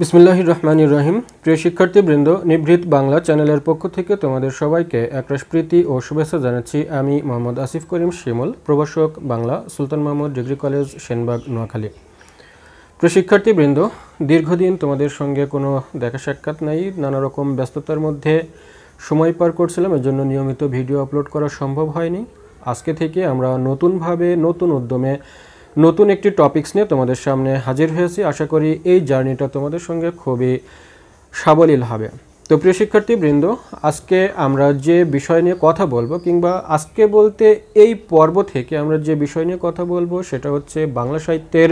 বিসমুল্লাহ রহমান রহিম প্রিয় শিক্ষার্থীবৃন্দ নিভৃত বাংলা চ্যানেলের পক্ষ থেকে তোমাদের সবাইকে একরাশ প্রীতি ও শুভেচ্ছা জানাচ্ছি আমি মোহাম্মদ আসিফ করিম শিমল প্রভাষক বাংলা সুলতান মাহমুদ ডিগ্রি কলেজ সেনবাগ নোয়াখালী প্রিয় শিক্ষার্থীবৃন্দ দীর্ঘদিন তোমাদের সঙ্গে কোনো দেখা সাক্ষাৎ নাই নানা রকম ব্যস্ততার মধ্যে সময় পার করছিলাম এর জন্য নিয়মিত ভিডিও আপলোড করা সম্ভব হয়নি আজকে থেকে আমরা নতুনভাবে নতুন উদ্যমে নতুন একটি টপিক্স নিয়ে তোমাদের সামনে হাজির হয়েছি আশা করি এই জার্নিটা তোমাদের সঙ্গে খুবই সাবলীল হবে তো প্রিয় শিক্ষার্থীবৃন্দ আজকে আমরা যে বিষয় নিয়ে কথা বলবো কিংবা আজকে বলতে এই পর্ব থেকে আমরা যে বিষয় নিয়ে কথা বলবো সেটা হচ্ছে বাংলা সাহিত্যের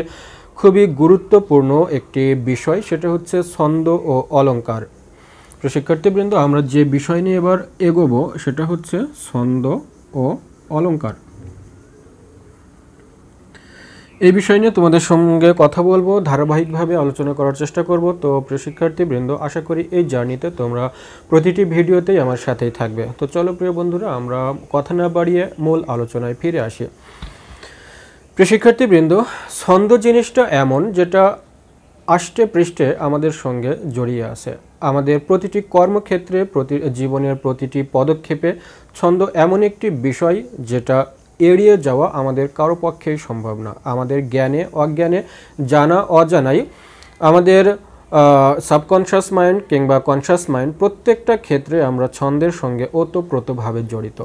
খুবই গুরুত্বপূর্ণ একটি বিষয় সেটা হচ্ছে ছন্দ ও অলঙ্কার প্রিয় শিক্ষার্থীবৃন্দ আমরা যে বিষয় নিয়ে এবার এগোবো সেটা হচ্ছে ছন্দ ও অলঙ্কার এই বিষয় নিয়ে তোমাদের সঙ্গে কথা বলবো ধারাবাহিকভাবে আলোচনা করার চেষ্টা করব তো প্রিয় শিক্ষার্থীবৃন্দ আশা করি এই জার্নিতে তোমরা প্রতিটি ভিডিওতেই আমার সাথেই থাকবে তো চলো প্রিয় বন্ধুরা আমরা কথা না বাড়িয়ে মূল আলোচনায় ফিরে আসি প্রিয় শিক্ষার্থীবৃন্দ ছন্দ জিনিসটা এমন যেটা আষ্টে পৃষ্ঠে আমাদের সঙ্গে জড়িয়ে আছে আমাদের প্রতিটি কর্মক্ষেত্রে প্রতি জীবনের প্রতিটি পদক্ষেপে ছন্দ এমন একটি বিষয় যেটা এড়িয়ে যাওয়া আমাদের কারো পক্ষেই সম্ভব না আমাদের জ্ঞানে অজ্ঞানে জানা অজানাই আমাদের সাবকনশাস মাইন্ড কিংবা কনশাস মাইন্ড প্রত্যেকটা ক্ষেত্রে আমরা ছন্দের সঙ্গে ওতপ্রোতভাবে জড়িত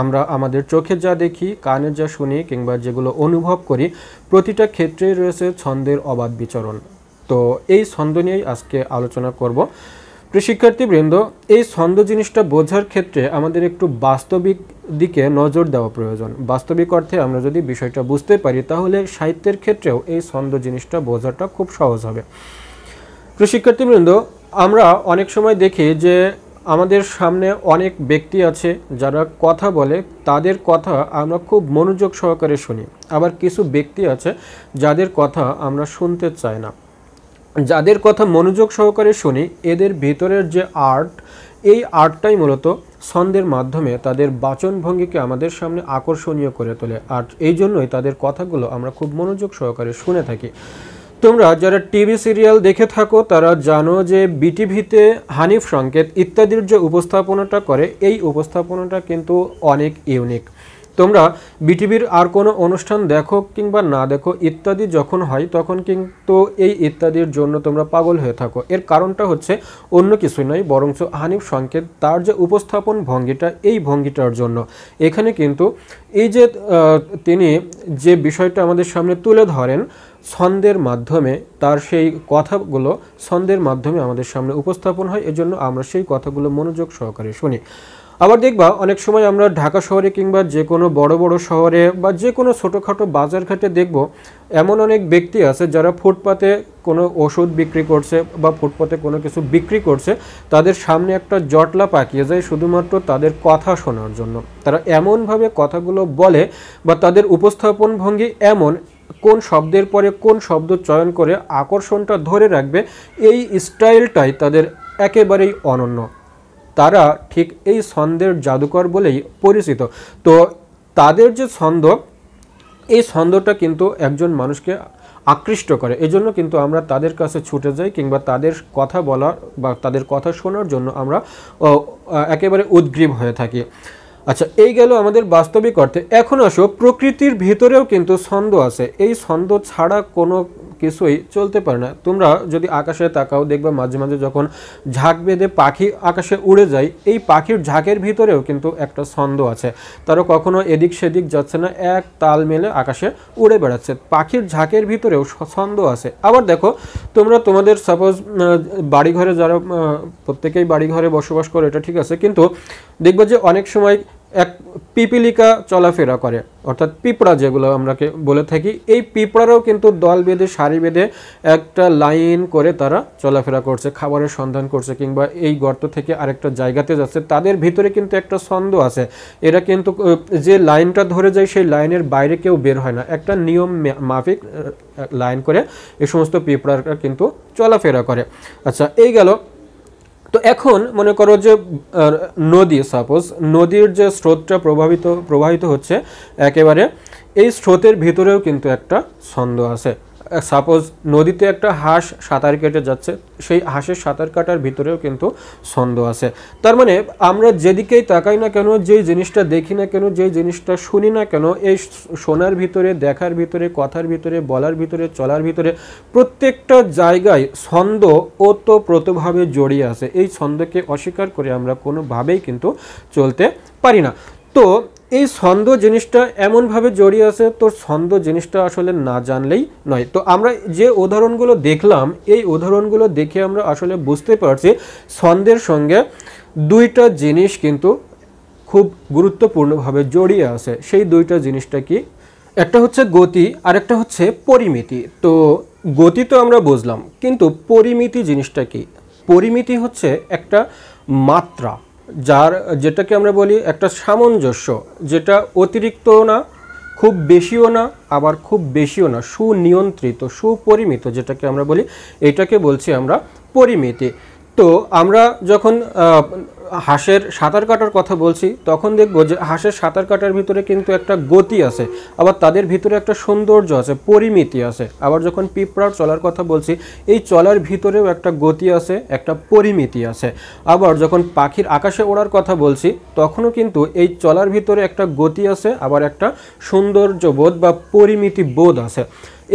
আমরা আমাদের চোখে যা দেখি কানে যা শুনি কিংবা যেগুলো অনুভব করি প্রতিটা ক্ষেত্রেই রয়েছে ছন্দের অবাধ বিচরণ তো এই ছন্দ নিয়েই আজকে আলোচনা করব প্রিয় শিক্ষার্থীবৃন্দ এই ছন্দ জিনিসটা বোঝার ক্ষেত্রে আমাদের একটু বাস্তবিক দিকে নজর দেওয়া প্রয়োজন বাস্তবিক অর্থে আমরা যদি বিষয়টা বুঝতে পারি তাহলে সাহিত্যের ক্ষেত্রেও এই ছন্দ জিনিসটা বোঝাটা খুব সহজ হবে তো শিক্ষার্থীবৃন্দ আমরা অনেক সময় দেখি যে আমাদের সামনে অনেক ব্যক্তি আছে যারা কথা বলে তাদের কথা আমরা খুব মনোযোগ সহকারে শুনি আবার কিছু ব্যক্তি আছে যাদের কথা আমরা শুনতে চাই না যাদের কথা মনোযোগ সহকারে শুনি এদের ভিতরের যে আর্ট এই আর্টটাই মূলত ছন্দের মাধ্যমে তাদের বাচনভঙ্গিকে আমাদের সামনে আকর্ষণীয় করে তোলে আর এই জন্যই তাদের কথাগুলো আমরা খুব মনোযোগ সহকারে শুনে থাকি তোমরা যারা টিভি সিরিয়াল দেখে থাকো তারা জানো যে বিটিভিতে হানিফ সংকেত ইত্যাদির যে উপস্থাপনাটা করে এই উপস্থাপনাটা কিন্তু অনেক ইউনিক তোমরা বিটিভির আর কোনো অনুষ্ঠান দেখো কিংবা না দেখো ইত্যাদি যখন হয় তখন কিন্তু এই ইত্যাদির জন্য তোমরা পাগল হয়ে থাকো এর কারণটা হচ্ছে অন্য কিছুই নয় বরঞ্চ হানিফ সংকেত তার যে উপস্থাপন ভঙ্গিটা এই ভঙ্গিটার জন্য এখানে কিন্তু এই যে তিনি যে বিষয়টা আমাদের সামনে তুলে ধরেন ছন্দের মাধ্যমে তার সেই কথাগুলো ছন্দের মাধ্যমে আমাদের সামনে উপস্থাপন হয় এজন্য আমরা সেই কথাগুলো মনোযোগ সহকারে শুনি আবার দেখবা অনেক সময় আমরা ঢাকা শহরে কিংবা যে কোনো বড় বড় শহরে বা যে কোনো ছোটোখাটো বাজারঘাটে দেখব এমন অনেক ব্যক্তি আছে যারা ফুটপাতে কোনো ওষুধ বিক্রি করছে বা ফুটপাতে কোনো কিছু বিক্রি করছে তাদের সামনে একটা জটলা পাকিয়ে যায় শুধুমাত্র তাদের কথা শোনার জন্য তারা এমনভাবে কথাগুলো বলে বা তাদের উপস্থাপন ভঙ্গি এমন কোন শব্দের পরে কোন শব্দ চয়ন করে আকর্ষণটা ধরে রাখবে এই স্টাইলটাই তাদের একেবারেই অনন্য তারা ঠিক এই ছন্দের জাদুকর বলেই পরিচিত তো তাদের যে ছন্দ এই ছন্দটা কিন্তু একজন মানুষকে আকৃষ্ট করে এজন্য কিন্তু আমরা তাদের কাছে ছুটে যাই কিংবা তাদের কথা বলার বা তাদের কথা শোনার জন্য আমরা একেবারে উদ্গ্রীব হয়ে থাকি আচ্ছা এই গেল আমাদের বাস্তবিক অর্থে এখন আসো প্রকৃতির ভিতরেও কিন্তু ছন্দ আছে এই ছন্দ ছাড়া কোনো কিছুই চলতে পারে না তোমরা যদি আকাশে তাকাও দেখবা মাঝে মাঝে যখন ঝাঁক বেঁধে পাখি আকাশে উড়ে যায় এই পাখির ঝাঁকের ভিতরেও কিন্তু একটা ছন্দ আছে তারা কখনো এদিক সেদিক যাচ্ছে না এক তাল মেলে আকাশে উড়ে বেড়াচ্ছে পাখির ঝাঁকের ভিতরেও ছন্দ আছে আবার দেখো তোমরা তোমাদের সাপোজ বাড়িঘরে যারা প্রত্যেকেই বাড়িঘরে বসবাস করে এটা ঠিক আছে কিন্তু দেখবো যে অনেক সময় এক পিপিলিকা চলাফেরা করে অর্থাৎ পিঁপড়া যেগুলো আমরাকে বলে থাকি এই পিঁপড়ারও কিন্তু দল বেঁধে সারি বেঁধে একটা লাইন করে তারা চলাফেরা করছে খাবারের সন্ধান করছে কিংবা এই গর্ত থেকে আরেকটা জায়গাতে যাচ্ছে তাদের ভিতরে কিন্তু একটা ছন্দ আছে এরা কিন্তু যে লাইনটা ধরে যায় সেই লাইনের বাইরে কেউ বের হয় না একটা নিয়ম মাফিক লাইন করে এই সমস্ত পিঁপড়ারা কিন্তু চলাফেরা করে আচ্ছা এই গেল তো এখন মনে করো যে নদী সাপোজ নদীর যে স্রোতটা প্রভাবিত প্রবাহিত হচ্ছে একেবারে এই স্রোতের ভিতরেও কিন্তু একটা ছন্দ আছে সাপোজ নদীতে একটা হাঁস সাঁতার কেটে যাচ্ছে সেই হাঁসের সাঁতার কাটার ভিতরেও কিন্তু ছন্দ আছে তার মানে আমরা যেদিকেই তাকাই না কেন যেই জিনিসটা দেখি না কেন যেই জিনিসটা শুনি না কেন এই শোনার ভিতরে দেখার ভিতরে কথার ভিতরে বলার ভিতরে চলার ভিতরে প্রত্যেকটা জায়গায় ছন্দ ওতপ্রোতভাবে জড়িয়ে আছে এই ছন্দকে অস্বীকার করে আমরা কোনোভাবেই কিন্তু চলতে পারি না তো এই ছন্দ জিনিসটা এমনভাবে জড়িয়ে আছে তোর ছন্দ জিনিসটা আসলে না জানলেই নয় তো আমরা যে উদাহরণগুলো দেখলাম এই উদাহরণগুলো দেখে আমরা আসলে বুঝতে পারছি ছন্দের সঙ্গে দুইটা জিনিস কিন্তু খুব গুরুত্বপূর্ণভাবে জড়িয়ে আছে সেই দুইটা জিনিসটা কি একটা হচ্ছে গতি আর একটা হচ্ছে পরিমিতি তো গতি তো আমরা বুঝলাম কিন্তু পরিমিতি জিনিসটা কি পরিমিতি হচ্ছে একটা মাত্রা যার যেটাকে আমরা বলি একটা সামঞ্জস্য যেটা অতিরিক্ত না খুব বেশিও না আবার খুব বেশিও না সুনিয়ন্ত্রিত সুপরিমিত যেটাকে আমরা বলি এটাকে বলছি আমরা পরিমিতি তো আমরা যখন হাঁসের সাঁতার কাটার কথা বলছি তখন দেখবো যে হাঁসের সাঁতার কাটার ভিতরে কিন্তু একটা গতি আছে আবার তাদের ভিতরে একটা সৌন্দর্য আছে পরিমিতি আছে আবার যখন পিঁপড়ার চলার কথা বলছি এই চলার ভিতরেও একটা গতি আছে একটা পরিমিতি আছে আবার যখন পাখির আকাশে ওড়ার কথা বলছি তখনও কিন্তু এই চলার ভিতরে একটা গতি আছে আবার একটা সৌন্দর্য বোধ বা পরিমিতি বোধ আছে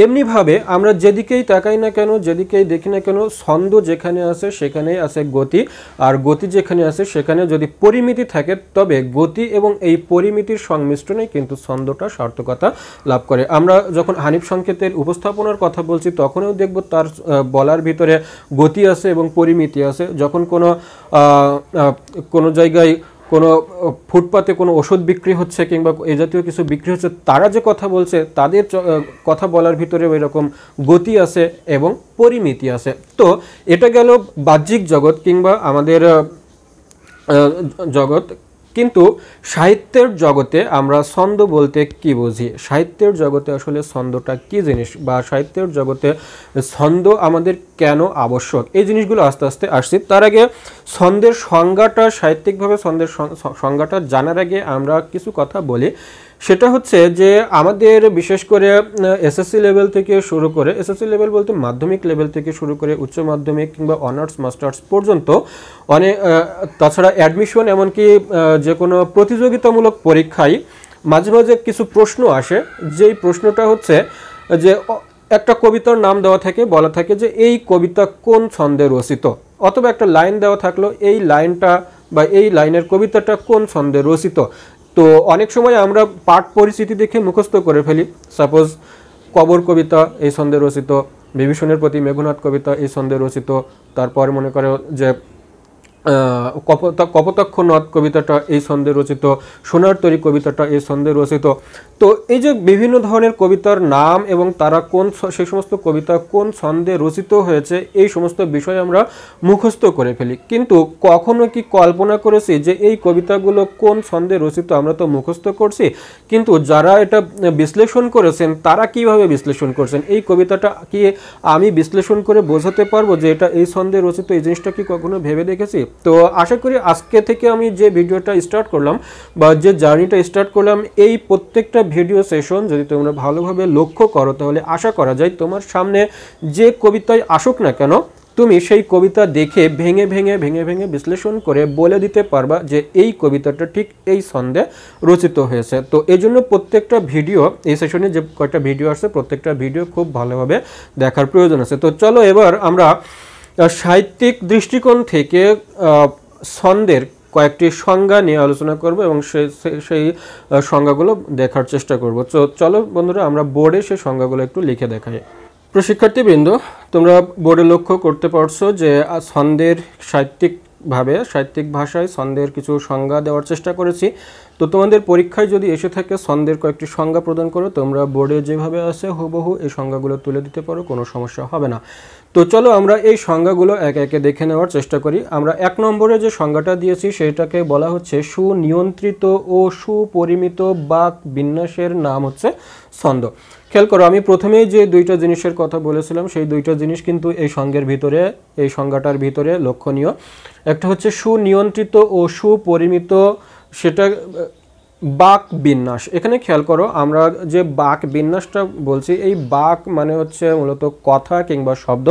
এমনিভাবে আমরা যেদিকেই তাকাই না কেন যেদিকেই দেখি না কেন ছন্দ যেখানে আছে সেখানেই আছে গতি আর গতি যেখানে আছে সেখানে যদি পরিমিতি থাকে তবে গতি এবং এই পরিমিতির সংমিশ্রণে কিন্তু ছন্দটা সার্থকতা লাভ করে আমরা যখন হানিফ সংকেতের উপস্থাপনার কথা বলছি তখনও দেখব তার বলার ভিতরে গতি আছে এবং পরিমিতি আছে যখন কোনো কোনো জায়গায় কোনো ফুটপাতে কোনো ওষুধ বিক্রি হচ্ছে কিংবা এ জাতীয় কিছু বিক্রি হচ্ছে তারা যে কথা বলছে তাদের কথা বলার ভিতরে ওই রকম গতি আছে এবং পরিমিতি আছে তো এটা গেল বাহ্যিক জগৎ কিংবা আমাদের জগৎ কিন্তু সাহিত্যের জগতে আমরা ছন্দ বলতে কি বুঝি সাহিত্যের জগতে আসলে ছন্দটা কি জিনিস বা সাহিত্যের জগতে ছন্দ আমাদের কেন আবশ্যক এই জিনিসগুলো আস্তে আস্তে আসছি তার আগে ছন্দের সংজ্ঞাটা সাহিত্যিকভাবে ছন্দের সংজ্ঞাটা জানার আগে আমরা কিছু কথা বলি সেটা হচ্ছে যে আমাদের বিশেষ করে এসএসসি লেভেল থেকে শুরু করে এসএসসি লেভেল বলতে মাধ্যমিক লেভেল থেকে শুরু করে উচ্চ মাধ্যমিক কিংবা অনার্স মাস্টার্স পর্যন্ত অনেক তাছাড়া অ্যাডমিশন এমনকি যে কোনো প্রতিযোগিতামূলক পরীক্ষায় মাঝে মাঝে কিছু প্রশ্ন আসে যেই প্রশ্নটা হচ্ছে যে একটা কবিতার নাম দেওয়া থাকে বলা থাকে যে এই কবিতা কোন ছন্দে রচিত অথবা একটা লাইন দেওয়া থাকলো এই লাইনটা বা এই লাইনের কবিতাটা কোন ছন্দে রচিত তো অনেক সময় আমরা পাঠ পরিস্থিতি দেখে মুখস্থ করে ফেলি সাপোজ কবর কবিতা এই ছন্দে রচিত বিভীষণের প্রতি মেঘনাথ কবিতা এই ছন্দে রচিত তারপর মনে করে যে কপতক্ষ নদ কবিতাটা এই ছন্দে রচিত সোনার তরী কবিতাটা এই ছন্দে রচিত তো এই যে বিভিন্ন ধরনের কবিতার নাম এবং তারা কোন সেই সমস্ত কবিতা কোন ছন্দে রচিত হয়েছে এই সমস্ত বিষয় আমরা মুখস্থ করে ফেলি কিন্তু কখনো কি কল্পনা করেছি যে এই কবিতাগুলো কোন ছন্দে রচিত আমরা তো মুখস্থ করছি কিন্তু যারা এটা বিশ্লেষণ করেছেন তারা কিভাবে বিশ্লেষণ করছেন এই কবিতাটা কি আমি বিশ্লেষণ করে বোঝাতে পারবো যে এটা এই ছন্দে রচিত এই জিনিসটা কি কখনো ভেবে দেখেছি তো আশা করি আজকে থেকে আমি যে ভিডিওটা স্টার্ট করলাম বা যে জার্নিটা স্টার্ট করলাম এই প্রত্যেকটা ভিডিও সেশন যদি তোমরা ভালোভাবে লক্ষ্য করো তাহলে আশা করা যায় তোমার সামনে যে কবিতায় আসুক না কেন তুমি সেই কবিতা দেখে ভেঙে ভেঙে ভেঙে ভেঙে বিশ্লেষণ করে বলে দিতে পারবা যে এই কবিতাটা ঠিক এই ছন্দে রচিত হয়েছে তো এই জন্য প্রত্যেকটা ভিডিও এই সেশনে যে কয়েকটা ভিডিও আসছে প্রত্যেকটা ভিডিও খুব ভালোভাবে দেখার প্রয়োজন আছে তো চলো এবার আমরা সাহিত্যিক দৃষ্টিকোণ থেকে ছন্দের কয়েকটি সংজ্ঞা নিয়ে আলোচনা করব এবং সেই সেই সংজ্ঞাগুলো দেখার চেষ্টা করব তো চলো বন্ধুরা আমরা বোর্ডে সেই সংজ্ঞাগুলো একটু লিখে দেখাই প্রশিক্ষার্থীবৃন্দ তোমরা বোর্ডে লক্ষ্য করতে পারছো যে ছন্দের সাহিত্যিকভাবে সাহিত্যিক ভাষায় ছন্দের কিছু সংজ্ঞা দেওয়ার চেষ্টা করেছি তো তোমাদের পরীক্ষায় যদি এসে থাকে ছন্দের কয়েকটি সংজ্ঞা প্রদান করো তোমরা বোর্ডে যেভাবে আছে হুবহু এই সংজ্ঞাগুলো তুলে দিতে পারো কোনো সমস্যা হবে না তো চলো আমরা এই সংজ্ঞাগুলো একে একে দেখে নেওয়ার চেষ্টা করি আমরা এক নম্বরে যে সংজ্ঞাটা দিয়েছি সেটাকে বলা হচ্ছে সুনিয়ন্ত্রিত ও সুপরিমিত বাক বিন্যাসের নাম হচ্ছে ছন্দ খেয়াল করো আমি প্রথমেই যে দুইটা জিনিসের কথা বলেছিলাম সেই দুইটা জিনিস কিন্তু এই সংঘের ভিতরে এই সংজ্ঞাটার ভিতরে লক্ষণীয় একটা হচ্ছে সুনিয়ন্ত্রিত ও সুপরিমিত সেটা বাক বিন্যাস এখানে খেয়াল করো আমরা যে বাক বিন্যাসটা বলছি এই বাক মানে হচ্ছে মূলত কথা কিংবা শব্দ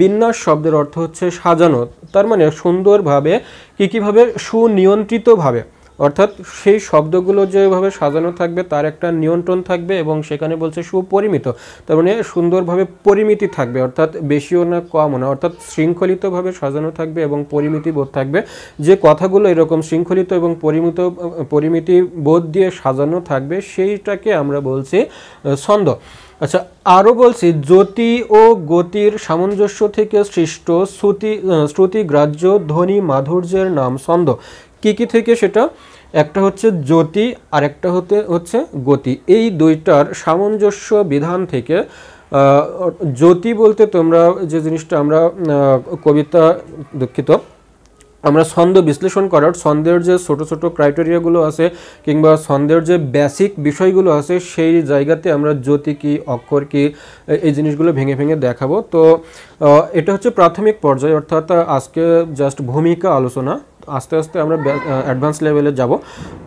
বিন্যাস শব্দের অর্থ হচ্ছে সাজানো তার মানে সুন্দরভাবে কী কীভাবে সুনিয়ন্ত্রিতভাবে অর্থাৎ সেই শব্দগুলো যেভাবে সাজানো থাকবে তার একটা নিয়ন্ত্রণ থাকবে এবং সেখানে বলছে সুপরিমিত তার মানে সুন্দরভাবে পরিমিতি থাকবে অর্থাৎ বেশিও না কমও না অর্থাৎ শৃঙ্খলিতভাবে সাজানো থাকবে এবং পরিমিতি বোধ থাকবে যে কথাগুলো এরকম শৃঙ্খলিত এবং পরিমিত পরিমিতি বোধ দিয়ে সাজানো থাকবে সেইটাকে আমরা বলছি ছন্দ আচ্ছা আরও বলছি জ্যোতি ও গতির সামঞ্জস্য থেকে সৃষ্ট শ্রুতি শ্রুতিগ্রাহ্য ধ্বনি মাধুর্যের নাম ছন্দ কি কি থেকে সেটা একটা হচ্ছে জ্যোতি আর একটা হতে হচ্ছে গতি এই দুইটার সামঞ্জস্য বিধান থেকে জ্যোতি বলতে তোমরা যে জিনিসটা আমরা কবিতা দুঃখিত আমরা ছন্দ বিশ্লেষণ করার ছন্দের যে ছোট ছোট ক্রাইটেরিয়াগুলো আছে কিংবা ছন্দের যে বেসিক বিষয়গুলো আছে সেই জায়গাতে আমরা জ্যোতি কি অক্ষর কি এই জিনিসগুলো ভেঙে ভেঙে দেখাবো তো এটা হচ্ছে প্রাথমিক পর্যায় অর্থাৎ আজকে জাস্ট ভূমিকা আলোচনা আস্তে আস্তে আমরা অ্যাডভান্স লেভেলে যাব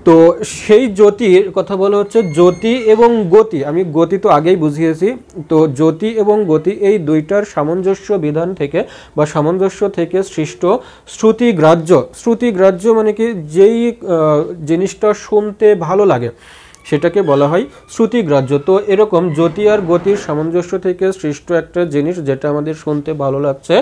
তো সেই জ্যোতির কথা বলা হচ্ছে জ্যোতি এবং গতি আমি গতি তো আগেই বুঝিয়েছি তো জ্যোতি এবং গতি এই দুইটার সামঞ্জস্য বিধান থেকে বা সামঞ্জস্য থেকে সৃষ্ট শ্রুতিগ্রাহ্য শ্রুতিগ্রাহ্য মানে কি যেই জিনিসটা শুনতে ভালো লাগে সেটাকে বলা হয় শ্রুতিগ্রাহ্য তো এরকম জ্যোতি আর গতির সামঞ্জস্য থেকে সৃষ্ট একটা জিনিস যেটা আমাদের শুনতে ভালো লাগছে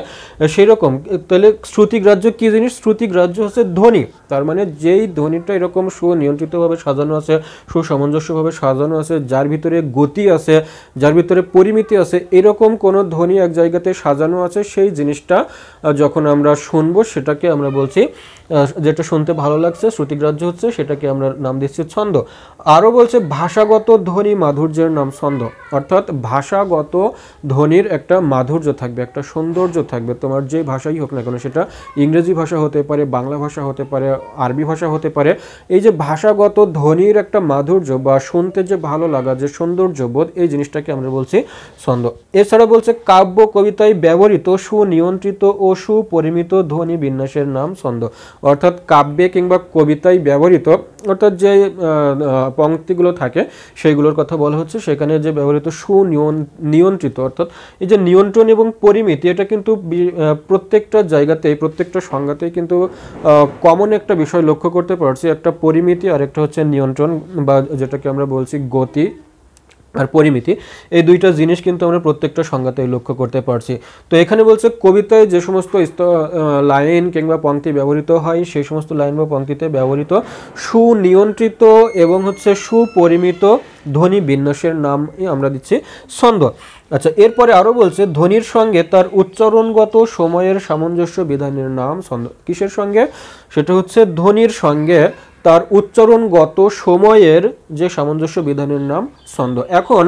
সেরকম তাহলে শ্রুতিগ্রাহ্য কী জিনিস শ্রুতিগ্রাহ্য হচ্ছে ধ্বনি তার মানে যেই ধ্বনিটা এরকম সুনিয়ন্ত্রিতভাবে সাজানো আছে সুসামঞ্জস্যভাবে সাজানো আছে যার ভিতরে গতি আছে যার ভিতরে পরিমিতি আছে এরকম কোনো ধ্বনি এক জায়গাতে সাজানো আছে সেই জিনিসটা যখন আমরা শুনবো সেটাকে আমরা বলছি যেটা শুনতে ভালো লাগছে শ্রুতিগ্রাহ্য হচ্ছে সেটাকে আমরা নাম দিচ্ছি ছন্দ আরও বলছে ভাষাগত ধ্বনি মাধুর্যের নাম ছন্দ অর্থাৎ ভাষাগত ধ্বনির একটা মাধুর্য থাকবে একটা সৌন্দর্য থাকবে তোমার যে ভাষাই হোক না কেন সেটা ইংরেজি ভাষা হতে পারে বাংলা ভাষা হতে পারে আরবি ভাষা হতে পারে এই যে ভাষাগত ধ্বনির একটা মাধুর্য বা শুনতে যে ভালো লাগা যে সৌন্দর্য বোধ এই জিনিসটাকে আমরা বলছি ছন্দ এছাড়া বলছে কাব্য কবিতায় ব্যবহৃত সুনিয়ন্ত্রিত ও সুপরিমিত ধ্বনি বিন্যাসের নাম ছন্দ অর্থাৎ কাব্যে কিংবা কবিতায় ব্যবহৃত অর্থাৎ যে পং উক্তিগুলো থাকে সেইগুলোর কথা বলা হচ্ছে সেখানে যে ব্যবহৃত সুনিয়ন নিয়ন্ত্রিত অর্থাৎ এই যে নিয়ন্ত্রণ এবং পরিমিতি এটা কিন্তু প্রত্যেকটা জায়গাতেই প্রত্যেকটা সংজ্ঞাতেই কিন্তু কমন একটা বিষয় লক্ষ্য করতে পারছি একটা পরিমিতি আর একটা হচ্ছে নিয়ন্ত্রণ বা যেটাকে আমরা বলছি গতি আর পরিমিতি এই দুইটা জিনিস কিন্তু আমরা প্রত্যেকটা সংজ্ঞাতে লক্ষ্য করতে পারছি তো এখানে বলছে কবিতায় যে সমস্ত লাইন কিংবা পঙ্ক্তি ব্যবহৃত হয় সেই সমস্ত লাইন বা পঙ্ক্তিতে ব্যবহৃত সুনিয়ন্ত্রিত এবং হচ্ছে সুপরিমিত ধ্বনি বিন্যাসের নাম আমরা দিচ্ছি ছন্দ আচ্ছা এরপরে আরও বলছে ধ্বনির সঙ্গে তার উচ্চারণগত সময়ের সামঞ্জস্য বিধানের নাম ছন্দ কিসের সঙ্গে সেটা হচ্ছে ধ্বনির সঙ্গে তার উচ্চারণগত সময়ের যে সামঞ্জস্য বিধানের নাম ছন্দ এখন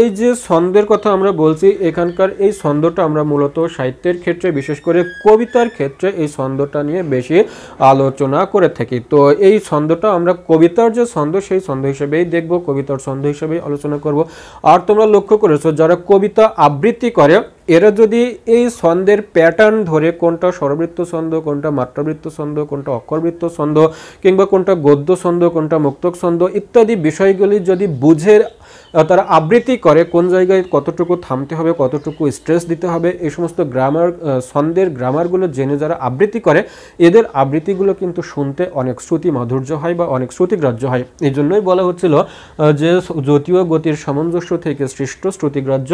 এই যে ছন্দের কথা আমরা বলছি এখানকার এই ছন্দটা আমরা মূলত সাহিত্যের ক্ষেত্রে বিশেষ করে কবিতার ক্ষেত্রে এই ছন্দটা নিয়ে বেশি আলোচনা করে থাকি তো এই ছন্দটা আমরা কবিতার যে ছন্দ সেই ছন্দ হিসেবেই দেখব কবিতার ছন্দ হিসেবেই আলোচনা করব আর তোমরা লক্ষ্য করেছো যারা কবিতা আবৃত্তি করে এরা যদি এই ছন্দের প্যাটার্ন ধরে কোনটা স্বরবৃত্ত ছন্দ কোনটা মাত্রাবৃত্ত ছন্দ কোনটা অক্ষরবৃত্ত ছন্দ কিংবা কোনটা গদ্য ছন্দ কোনটা মুক্তক ছন্দ ইত্যাদি বিষয়গুলি যদি বুঝে তারা আবৃত্তি করে কোন জায়গায় কতটুকু থামতে হবে কতটুকু স্ট্রেস দিতে হবে এই সমস্ত গ্রামার ছন্দের গ্রামারগুলো জেনে যারা আবৃত্তি করে এদের আবৃত্তিগুলো কিন্তু শুনতে অনেক শ্রুতি মাধুর্য হয় বা অনেক শ্রুতিগ্রাহ্য হয় এই জন্যই বলা হচ্ছিল যে জ্যোতীয় গতির সামঞ্জস্য থেকে সৃষ্ট শ্রুতিগ্রাহ্য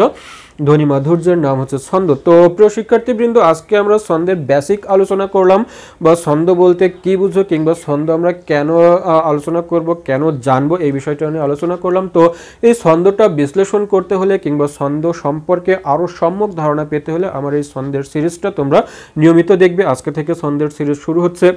ধ্বনি মাধুর্যের নাম হচ্ছে ছন্দ তো প্রিয় শিক্ষার্থীবৃন্দ আজকে আমরা ছন্দের বেসিক আলোচনা করলাম বা ছন্দ বলতে কি বুঝো কিংবা ছন্দ আমরা কেন আলোচনা করব কেন জানবো এই বিষয়টা নিয়ে আলোচনা করলাম তো এই ছন্দটা বিশ্লেষণ করতে হলে কিংবা ছন্দ সম্পর্কে আরও সম্যক ধারণা পেতে হলে আমার এই ছন্দের সিরিজটা তোমরা নিয়মিত দেখবে আজকে থেকে ছন্দের সিরিজ শুরু হচ্ছে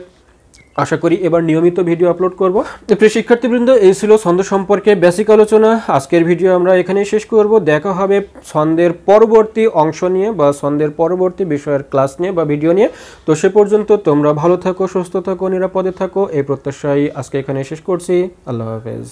আশা করি এবার নিয়মিত ভিডিও আপলোড করব তো প্রিয় শিক্ষার্থীবৃন্দ এই ছিল ছন্দ সম্পর্কে বেসিক আলোচনা আজকের ভিডিও আমরা এখানেই শেষ করব দেখা হবে ছন্দের পরবর্তী অংশ নিয়ে বা ছন্দের পরবর্তী বিষয়ের ক্লাস নিয়ে বা ভিডিও নিয়ে তো সে পর্যন্ত তোমরা ভালো থাকো সুস্থ থাকো নিরাপদে থাকো এই প্রত্যাশাই আজকে এখানে শেষ করছি আল্লাহ হাফেজ